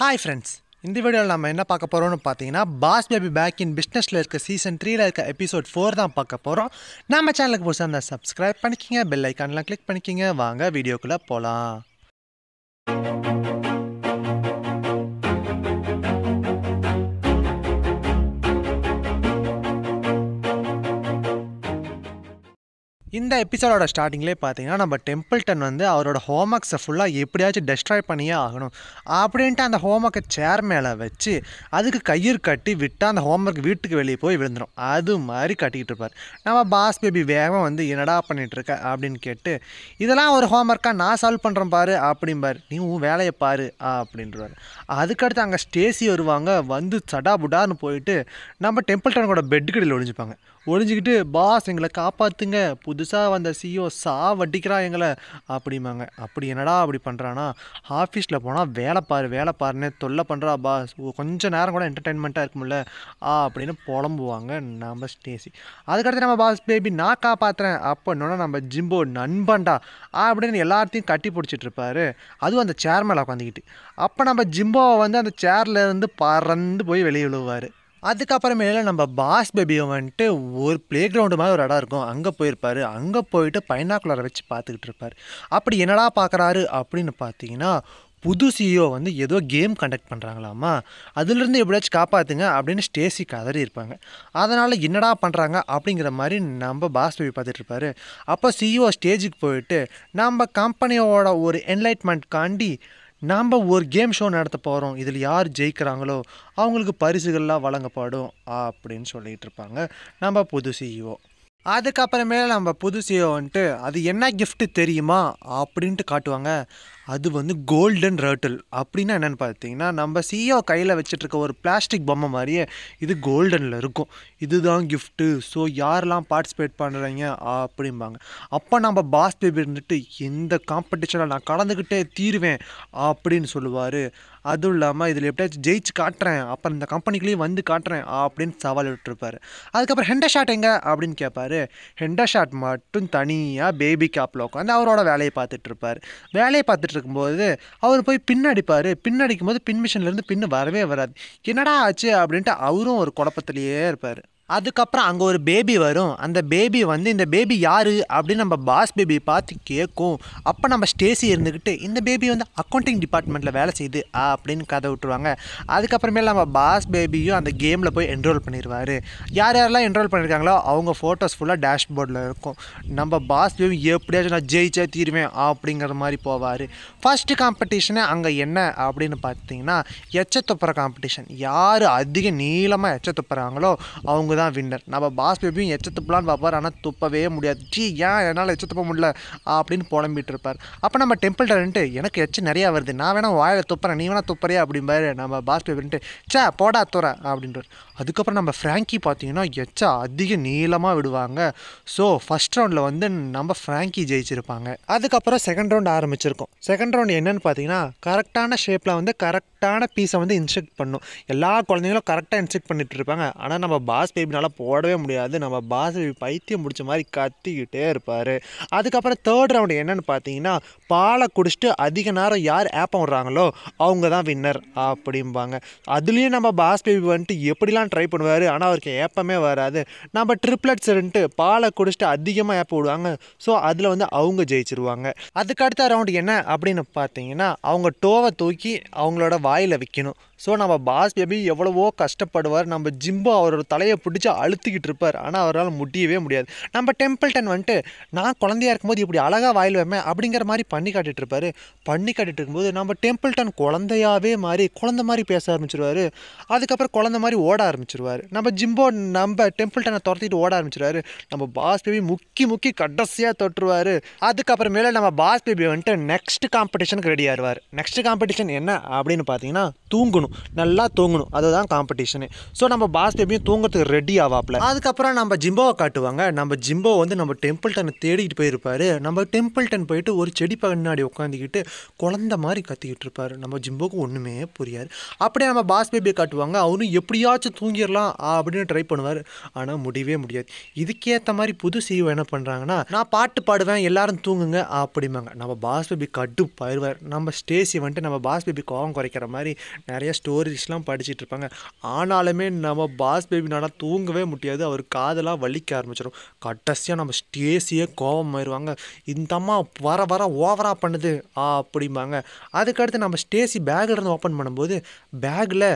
hi friends இந்த வீடியோவில் நம்ம என்ன பார்க்க போகிறோம்னு பார்த்தீங்கன்னா பாஸ் பேபி பேக் இன் பிஸ்னஸில் இருக்க சீசன் த்ரீல இருக்க எபிசோட் ஃபோர் தான் பார்க்க போகிறோம் நம்ம சேனலுக்கு புதுசாக இருந்தால் சப்ஸ்கிரைப் பண்ணிக்கிங்க பெல் ஐக்கான்லாம் கிளிக் பண்ணிக்கிங்க வாங்க வீடியோக்குள்ளே போகலாம் இந்த எபிசோடோட ஸ்டார்டிங்லேயே பார்த்தீங்கன்னா நம்ம டெம்பிள்டன் வந்து அவரோட ஹோம்ஒர்க்ஸை ஃபுல்லாக எப்படியாச்சும் டெஸ்ட்ராய் பண்ணியே ஆகணும் அப்படின்ட்டு அந்த ஹோம்ஒர்க்கை சேர் மேலே வச்சு அதுக்கு கயிறு கட்டி விட்டால் அந்த ஹோம்ஒர்க் வீட்டுக்கு வெளியே போய் விழுந்துடும் அது மாதிரி கட்டிக்கிட்டு இருப்பார் நம்ம பாஸ் பேபி வேகம் வந்து என்னடா பண்ணிகிட்ருக்க அப்படின்னு கேட்டு இதெல்லாம் ஒரு ஹோம்ஒர்க்காக நான் சால்வ் பண்ணுறேன் பாரு அப்படிம்பார் நீ உன் வேலையை பாரு அப்படின்றார் அதுக்கடுத்து அங்கே ஸ்டேசி வருவாங்க வந்து சடா புடான்னு போயிட்டு நம்ம டெம்பிள்டனோட கடையில் ஒழிஞ்சுப்பாங்க ஒழிஞ்சிக்கிட்டு பாஸ் எங்களை காப்பாற்றுங்க புதுசாக வந்த சிஓ e சா வட்டிக்கிறா எங்களை அப்படிம்பாங்க அப்படி என்னடா அப்படி பண்ணுறான்னா ஆஃபீஸில் போனால் வேலை பாரு வேலை பாருன்னு தொல்லை பண்ணுறா பாஸ் கொஞ்சம் நேரம் கூட என்டர்டெயின்மெண்ட்டாக இருக்கும்ல ஆ அப்படின்னு புலம்புவாங்க நம்ம ஸ்டேசி அதுக்கடுத்து நம்ம பாஸ் பேபி நான் காப்பாற்றுறேன் அப்படின்னா நம்ம ஜிம்போ நண்பன்டா அப்படின்னு எல்லாத்தையும் கட்டி பிடிச்சிட்ருப்பாரு அதுவும் அந்த சேர் மேலே உட்காந்துக்கிட்டு அப்போ நம்ம ஜிம்போவை வந்து அந்த சேர்லேருந்து பறந்து போய் வெளியே விழுவார் அதுக்கப்புறமேல நம்ம பாஸ் பேபியை வந்துட்டு ஒரு பிளே கிரவுண்டு மாதிரி ஒரு இடம் இருக்கும் அங்கே போயிருப்பார் அங்கே போயிட்டு பைனாக்குலரை வச்சு பார்த்துக்கிட்டு இருப்பார் அப்படி என்னடா பார்க்குறாரு அப்படின்னு பார்த்தீங்கன்னா புது சிஇஓ e வந்து ஏதோ கேம் கண்டக்ட் பண்ணுறாங்களாமா அதுலேருந்து எப்படியாச்சும் காப்பாற்றுங்க அப்படின்னு ஸ்டேசி கதறி இருப்பாங்க அதனால் என்னடா பண்ணுறாங்க அப்படிங்கிற மாதிரி நம்ம பாஸ் போய் பார்த்துட்ருப்பாரு அப்போ சிஇஓ ஸ்டேஜுக்கு e போயிட்டு நம்ம கம்பெனியோட ஒரு காண்டி நாம் ஒரு கேம் ஷோ நடத்த போகிறோம் இதில் யார் ஜெயிக்கிறாங்களோ அவங்களுக்கு பரிசுகள்லாம் வழங்கப்படும் அப்படின்னு சொல்லிகிட்டு இருப்பாங்க e நம்ம புது சிஇஓ அதுக்கப்புறமே நம்ம புது சிஓ வந்துட்டு அது என்ன கிஃப்ட்டு தெரியுமா அப்படின்ட்டு காட்டுவாங்க அது வந்து கோல்டன் ரேட்டில் அப்படின்னா என்னென்னு பார்த்தீங்கன்னா நம்ம சிஓ e கையில் வச்சுட்ருக்க ஒரு பிளாஸ்டிக் பொம்மை மாதிரியே இது கோல்டனில் இருக்கும் இதுதான் கிஃப்ட்டு ஸோ யாரெல்லாம் பார்ட்டிசிபேட் பண்ணுறீங்க அப்படிம்பாங்க அப்போ நம்ம பாஸ் பேபி இருந்துட்டு எந்த காம்படிஷனில் நான் கலந்துக்கிட்டே தீருவேன் அப்படின்னு சொல்லுவார் அதுவும் இல்லாமல் இதில் எப்படியாச்சும் ஜெயிச்சு காட்டுறேன் அப்புறம் இந்த கம்பெனிக்குள்ளேயும் வந்து காட்டுறேன் அப்படின்னு சவால் விட்டுருப்பார் அதுக்கப்புறம் ஹெண்டர் ஷாட் எங்கே அப்படின்னு கேட்பார் ஹெண்டர் ஷாட் மட்டும் தனியாக பேபி கேப்பில் உட்காந்து அவரோட வேலையை பார்த்துட்டு இருப்பார் வேலையை பார்த்துட்டு இருக்கும்போது அவர் போய் பின்னடிப்பார் பின்னடிக்கும் போது பின் மிஷின்லேருந்து பின் வரவே வராது என்னடா ஆச்சு அப்படின்ட்டு அவரும் ஒரு குழப்பத்திலேயே இருப்பார் அதுக்கப்புறம் அங்கே ஒரு பேபி வரும் அந்த பேபி வந்து இந்த பேபி யார் அப்படின்னு நம்ம பாஸ் பேபி பார்த்து கேட்கும் அப்போ நம்ம ஸ்டேசி இருந்துக்கிட்டு இந்த பேபி வந்து அக்கௌண்டிங் டிபார்ட்மெண்ட்டில் வேலை செய்யுது ஆ அப்படின்னு கதை விட்டுருவாங்க அதுக்கப்புறமே நம்ம பாஸ் பேபியும் அந்த கேமில் போய் என்ரோல் பண்ணிடுவார் யார் யாரெல்லாம் என்ரோல் பண்ணியிருக்காங்களோ அவங்க ஃபோட்டோஸ் ஃபுல்லாக டேஷ்போர்டில் இருக்கும் நம்ம பாஸ் பேபி எப்படியாச்சும் நான் ஜெயிச்சே தீருவேன் அப்படிங்கிற மாதிரி போவார் ஃபஸ்ட்டு காம்படிஷனே அங்கே என்ன அப்படின்னு பார்த்தீங்கன்னா எச்சத்துப்புற காம்படிஷன் யார் அதிக நீளமாக எச்சத்துப்புறாங்களோ அவங்க தான் வின்னர் நம்ம பாஸ் பேபியும் எச்ச பார்ப்பார் ஆனால் துப்பவே முடியாது ஜி ஏன் என்னால் எச்ச துப்ப முடியல அப்படின்னு புலம்பிட்டு இருப்பார் அப்போ நம்ம டெம்பிள் டரன்ட்டு எனக்கு எச்சு நிறையா வருது நான் வேணா வாயில் துப்புறேன் நீ வேணா துப்புறையா அப்படிம்பாரு நம்ம பாஸ் பேபின்ட்டு சே போடா துற அப்படின்றார் அதுக்கப்புறம் நம்ம ஃப்ராங்கி பார்த்தீங்கன்னா எச்சா அதிக நீளமாக விடுவாங்க ஸோ ஃபஸ்ட் ரவுண்டில் வந்து நம்ம ஃப்ராங்கி ஜெயிச்சிருப்பாங்க அதுக்கப்புறம் செகண்ட் ரவுண்ட் ஆரம்பிச்சிருக்கோம் செகண்ட் ரவுண்ட் என்னென்னு பார்த்தீங்கன்னா கரெக்டான ஷேப்பில் வந்து கரெக்டான பீஸை வந்து இன்ஸ்ட்ரக்ட் பண்ணும் எல்லா குழந்தைங்களும் கரெக்டாக இன்ஸ்ட்ரக்ட் பண்ணிட்டு இருப்பாங்க ஆனால் நம்ம பாஸ் பேபி திரும்பினால போடவே முடியாது நம்ம பாசல் பைத்தியம் முடிச்ச மாதிரி கத்திக்கிட்டே இருப்பார் அதுக்கப்புறம் தேர்ட் ரவுண்டு என்னென்னு பார்த்தீங்கன்னா பாலை குடிச்சிட்டு அதிக நேரம் யார் ஆப்பம் விட்றாங்களோ அவங்க தான் வின்னர் அப்படிம்பாங்க அதுலேயும் நம்ம பாஸ் பேபி வந்துட்டு எப்படிலாம் ட்ரை பண்ணுவார் ஆனால் அவருக்கு ஏப்பமே வராது நம்ம ட்ரிப்ளட்ஸ்ன்ட்டு பாலை குடிச்சிட்டு அதிகமாக ஏப்ப விடுவாங்க ஸோ அதில் வந்து அவங்க ஜெயிச்சிருவாங்க அதுக்கு அடுத்த ரவுண்டு என்ன அப்படின்னு பார்த்தீங்கன்னா அவங்க டோவை தூக்கி அவங்களோட வாயில் வைக்கணும் ஸோ நம்ம பாஸ் பேபி எவ்வளவோ கஷ்டப்படுவார் நம்ம ஜிம்போ அவரோட தலையை பிடிச்சி அடித்து அழுத்திக்கிட்டு இருப்பார் ஆனால் அவரால் முடியவே முடியாது நம்ம டெம்பிள்டன் வந்துட்டு நான் குழந்தையாக இருக்கும்போது இப்படி அழகாக வாயில் வைமே அப்படிங்கிற மாதிரி பண்ணி காட்டிகிட்டு இருப்பார் பண்ணி காட்டிகிட்டு இருக்கும்போது நம்ம டெம்பிள்டன் குழந்தையாகவே மாறி குழந்த மாதிரி பேச ஆரம்பிச்சிருவார் அதுக்கப்புறம் குழந்த மாதிரி ஓட ஆரம்பிச்சிருவார் நம்ம ஜிம்போ நம்ம டெம்பிள்டனை துரத்திட்டு ஓட ஆரம்பிச்சிருவார் நம்ம பாஸ் பேபி முக்கி முக்கி கடைசியாக தொட்டுருவார் அதுக்கப்புறமேல நம்ம பாஸ் பேபி வந்துட்டு நெக்ஸ்ட் காம்படிஷனுக்கு ரெடி ஆயிடுவார் நெக்ஸ்ட் காம்படிஷன் என்ன அப்படின்னு பார்த்தீங்கன்னா தூங்கணும் நல்லா தூங்கணும் அதுதான் காம்படிஷனு ஸோ நம்ம பாஸ் பேபியும் தூங்கிறதுக்கு ரெடி ஆவாப்பில் அதுக்கப்புறம் நம்ம ஜிம்போவை காட்டுவாங்க நம்ம ஜிம்போ வந்து நம்ம டெம்பிள்டனை தேடிட்டு போயிருப்பார் நம்ம டெம்பிள்டன் போயிட்டு ஒரு செடி பின்னாடி உட்காந்துக்கிட்டு குழந்த மாதிரி கத்திக்கிட்டு இருப்பார் நம்ம ஜிம்போக்கு ஒன்றுமே புரியாது அப்படியே நம்ம பாஸ் பேபியை காட்டுவாங்க அவரும் எப்படியாச்சும் தூங்கிடலாம் அப்படின்னு ட்ரை பண்ணுவார் ஆனால் முடியவே முடியாது இதுக்கேற்ற மாதிரி புது சிஓ என்ன பண்ணுறாங்கன்னா நான் பாட்டு பாடுவேன் எல்லாரும் தூங்குங்க அப்படிம்பாங்க நம்ம பாஸ் பேபி பயிர்வார் நம்ம ஸ்டேஜி வந்துட்டு நம்ம பாஸ் பேபி கோவம் குறைக்கிற மாதிரி நிறைய ஸ்டோரிஸ்லாம் படிச்சுட்டு இருப்பாங்க ஆனாலுமே நம்ம பாஸ் பேபினால தூங்கவே முடியாது அவர் காதலாக வலிக்க ஆரம்பிச்சிடும் கடைசியாக நம்ம ஸ்டேசியே கோபம் ஆயிடுவாங்க இந்த அம்மா வர வர ஓவராக பண்ணுது அப்படிம்பாங்க அதுக்கடுத்து நம்ம ஸ்டேசி பேக்கில் இருந்து ஓப்பன் பண்ணும்போது பேக்கில்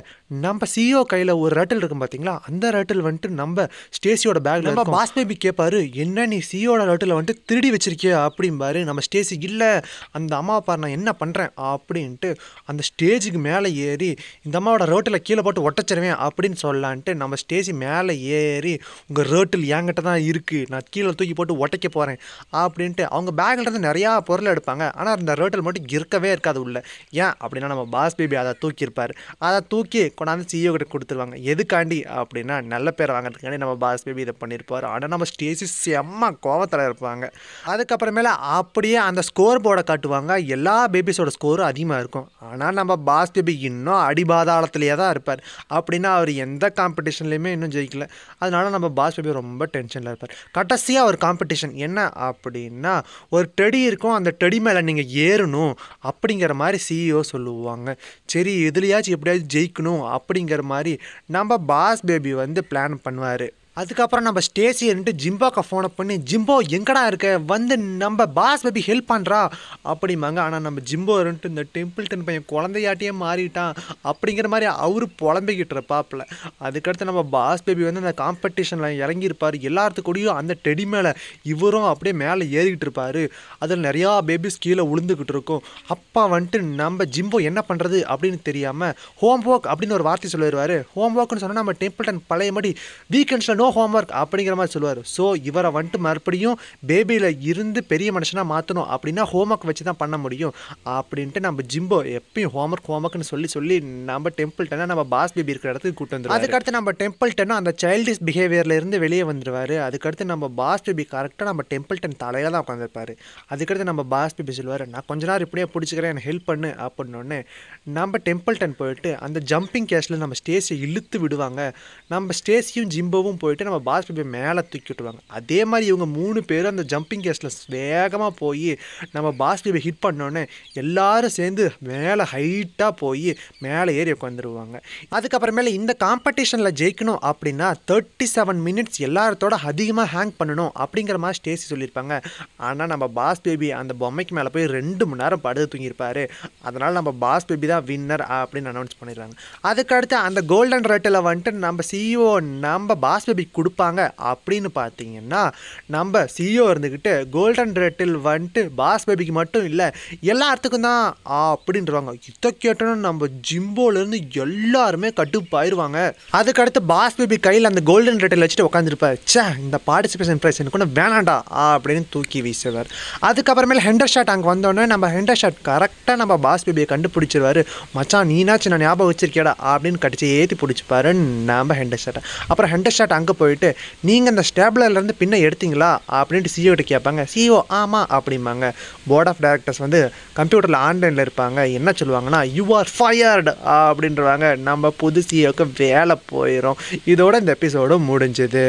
நம்ம சிஓ e கையில் ஒரு ரட்டில் இருக்கும் பார்த்தீங்களா அந்த ரட்டில் வந்துட்டு நம்ம ஸ்டேசியோட பேக்கில் நம்ம பாஸ் பேபி கேட்பாரு என்ன நீ சிஓட e ரட்டில் வந்துட்டு திருடி வச்சிருக்கியா அப்படிம்பாரு நம்ம ஸ்டேசி இல்லை அந்த அம்மா பாரு நான் என்ன பண்ணுறேன் அப்படின்ட்டு அந்த ஸ்டேஜுக்கு மேலே ஏறி இந்த அம்மாவோட ரோட்டில் கீழே போட்டு ஒட்டச்சிருவேன் அப்படின்னு சொல்லலான்ட்டு நம்ம ஸ்டேஜி மேலே ஏறி உங்கள் ரோட்டில் என்கிட்ட தான் இருக்குது நான் கீழே தூக்கி போட்டு ஒட்டைக்க போகிறேன் அப்படின்ட்டு அவங்க பேக்கிலேருந்து நிறையா பொருள் எடுப்பாங்க ஆனால் அந்த ரோட்டில் மட்டும் இருக்கவே இருக்காது உள்ள ஏன் அப்படின்னா நம்ம பாஸ் பேபி அதை தூக்கியிருப்பார் அதை தூக்கி கொண்டாந்து சிஇஓ e கிட்ட கொடுத்துருவாங்க எதுக்காண்டி அப்படின்னா நல்ல பேர் வாங்குறதுக்காண்டி நம்ம பாஸ் பேபி இதை பண்ணியிருப்பார் ஆனால் நம்ம ஸ்டேஜி செம்ம கோவத்தில் இருப்பாங்க அதுக்கப்புறமேல அப்படியே அந்த ஸ்கோர் போர்டை காட்டுவாங்க எல்லா பேபிஸோட ஸ்கோரும் அதிகமாக இருக்கும் ஆனால் நம்ம பாஸ் பேபி இன்னும் இன்னும் அடிபாதாளத்துலேயே தான் இருப்பார் அப்படின்னா அவர் எந்த காம்படிஷன்லேயுமே இன்னும் ஜெயிக்கல அதனால் நம்ம பாஸ் பேபி ரொம்ப டென்ஷனில் இருப்பார் கடைசியாக ஒரு காம்படிஷன் என்ன அப்படின்னா ஒரு டெடி இருக்கும் அந்த டெடி மேலே நீங்கள் ஏறணும் அப்படிங்கிற மாதிரி சிஇஓ e சொல்லுவாங்க சரி எதுலையாச்சும் எப்படியாச்சும் ஜெயிக்கணும் அப்படிங்கிற மாதிரி நம்ம பாஸ் பேபி வந்து பிளான் பண்ணுவார் அதுக்கப்புறம் நம்ம ஸ்டேசியன்ட்டு ஜிம்போக்கை ஃபோனை பண்ணி ஜிம்போ எங்கடா இருக்க வந்து நம்ம பாஸ் பேபி ஹெல்ப் பண்ணுறா அப்படிம்பாங்க ஆனால் நம்ம ஜிம்போ இருந்துட்டு இந்த டெம்பிள்டன் பையன் குழந்தையாட்டியே மாறிட்டான் அப்படிங்கிற மாதிரி அவரு புலம்பிக்கிட்டு இருப்பாப்பில் அதுக்கடுத்து நம்ம பாஸ் பேபி வந்து அந்த காம்படிஷனில் இறங்கியிருப்பார் எல்லாத்துக்கூடியும் கூடயும் அந்த டெடி மேலே இவரும் அப்படியே மேலே ஏறிக்கிட்டு இருப்பார் அதில் நிறையா பேபிஸ் கீழே உளுந்துக்கிட்டு இருக்கும் அப்பா வந்துட்டு நம்ம ஜிம்போ என்ன பண்ணுறது அப்படின்னு தெரியாமல் ஹோம் ஒர்க் அப்படின்னு ஒரு வார்த்தை சொல்லிடுவார் ஹோம் ஒர்க்னு சொன்னால் நம்ம டெம்பிள்டன் மாதிரி வீக்கெண்ட்ஸில் நோ ஹோம்ஒர்க் அப்படிங்கிற மாதிரி சொல்லுவார் ஸோ இவரை வந்துட்டு மறுபடியும் பேபியில் இருந்து பெரிய மனுஷனாக மாற்றணும் அப்படின்னா ஹோம்ஒர்க் வச்சு தான் பண்ண முடியும் அப்படின்ட்டு நம்ம ஜிம்போ எப்பயும் ஹோம்ஒர்க் ஹோம்ஒர்க்னு சொல்லி சொல்லி நம்ம டெம்பிள் டென்னா நம்ம பாஸ் பேபி இருக்கிற இடத்துக்கு கூட்டு வந்துடும் அதுக்கடுத்து நம்ம டெம்பிள் டென்னும் அந்த சைல்டிஷ் பிஹேவியரில் இருந்து வெளியே வந்துடுவார் அதுக்கடுத்து நம்ம பாஸ் பேபி கரெக்டாக நம்ம டெம்பிள் டென் தலையில் தான் உட்காந்துருப்பார் அதுக்கடுத்து நம்ம பாஸ் பேபி சொல்லுவார் நான் கொஞ்ச நேரம் இப்படியே பிடிச்சிக்கிறேன் ஹெல்ப் பண்ணு அப்படின்னோடனே நம்ம டெம்பிள் டென் போயிட்டு அந்த ஜம்பிங் கேஸில் நம்ம ஸ்டேஸை இழுத்து விடுவாங்க நம்ம ஸ்டேஸையும் ஜிம்போவும் போய் போயிட்டு நம்ம பாஸ் போய் மேலே தூக்கி விட்டுருவாங்க அதே மாதிரி இவங்க மூணு பேரும் அந்த ஜம்பிங் கேஸில் வேகமாக போய் நம்ம பாஸ் போய் ஹிட் பண்ணோன்னே எல்லாரும் சேர்ந்து மேலே ஹைட்டாக போய் மேலே ஏறி உட்காந்துருவாங்க அதுக்கப்புறமேல இந்த காம்படிஷனில் ஜெயிக்கணும் அப்படின்னா தேர்ட்டி செவன் மினிட்ஸ் எல்லாரத்தோட அதிகமாக ஹேங் பண்ணணும் அப்படிங்கிற மாதிரி ஸ்டேசி சொல்லியிருப்பாங்க ஆனால் நம்ம பாஸ் பேபி அந்த பொம்மைக்கு மேலே போய் ரெண்டு மணி நேரம் படுத்து தூங்கியிருப்பார் அதனால் நம்ம பாஸ் பேபி தான் வின்னர் அப்படின்னு அனௌன்ஸ் பண்ணிடுறாங்க அதுக்கடுத்து அந்த கோல்டன் ரேட்டில் வந்துட்டு நம்ம சிஇஓ e நம்ம பாஸ் பேபி எப்படி கொடுப்பாங்க அப்படின்னு பார்த்தீங்கன்னா நம்ம சிஇஓ e இருந்துக்கிட்டு கோல்டன் ரேட்டில் வந்துட்டு பாஸ் பேபிக்கு மட்டும் இல்லை எல்லாத்துக்கும் தான் அப்படின்றவாங்க இதை கேட்டோன்னா நம்ம ஜிம்போலேருந்து எல்லாருமே கட்டுப்பாயிருவாங்க அதுக்கடுத்து பாஸ் பேபி கையில் அந்த கோல்டன் ரேட்டில் வச்சுட்டு உட்காந்துருப்பார் சே இந்த பார்ட்டிசிபேஷன் ப்ரைஸ் எனக்கு ஒன்று வேணாண்டா அப்படின்னு தூக்கி வீசுவார் அதுக்கப்புறமேல ஹெண்டர் ஷாட் அங்கே வந்தோடனே நம்ம ஹெண்டர் ஷாட் கரெக்டாக நம்ம பாஸ் பேபியை கண்டுபிடிச்சிருவார் மச்சான் நீனாச்சும் நான் ஞாபகம் வச்சிருக்கேடா அப்படின்னு கடிச்சு ஏற்றி பிடிச்சிப்பாரு நம்ம ஹெண்டர் ஷாட்டை அப்புறம் ஹெண்டர் ஷாட் அங்கே போயிட்டு நீங்கள் அந்த ஸ்டேப்லர்லேருந்து பின்ன எடுத்தீங்களா அப்படின்ட்டு சிஇஓட்ட e கேட்பாங்க சிஓ e ஆமாம் அப்படிம்பாங்க போர்ட் ஆஃப் டேரக்டர்ஸ் வந்து கம்ப்யூட்டரில் ஆன்லைனில் இருப்பாங்க என்ன சொல்லுவாங்கன்னா யூ ஆர் ஃபயர்டு அப்படின்றவாங்க நம்ம புது சிஓக்கு e வேலை போயிடும் இதோட இந்த எபிசோடு முடிஞ்சுது